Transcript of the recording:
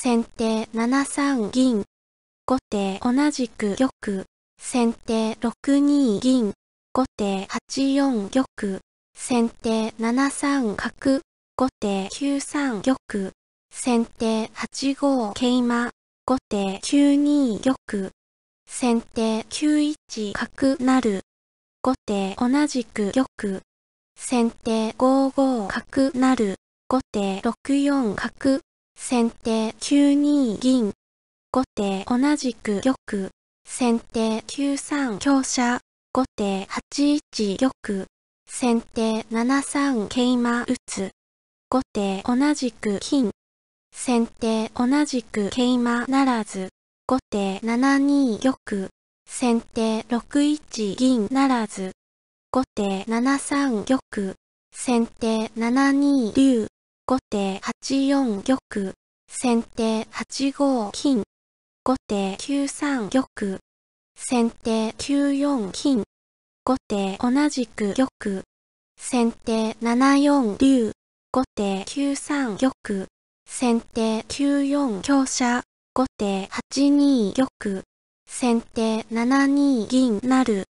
先手7三銀。後手同じく玉。先手6二銀。後手8四玉。先手7三角。後手9三玉。先手8五桂馬。後手9二玉。先手9一角成。後手同じく玉。先手5五角成。後手6四角。先手9二銀。後手同じく玉。先手9三香車。後手8一玉。先手7三桂馬打つ。後手同じく金。先手同じく桂馬ならず。後手7二玉。先手6一銀ならず。後手7三玉。先手7二竜。後手8四玉、先手8五金、後手9三玉、先手9四金、後手同じく玉、先手7四竜、後手9三玉、先手9四香車、後手8二玉、先手7二銀なる。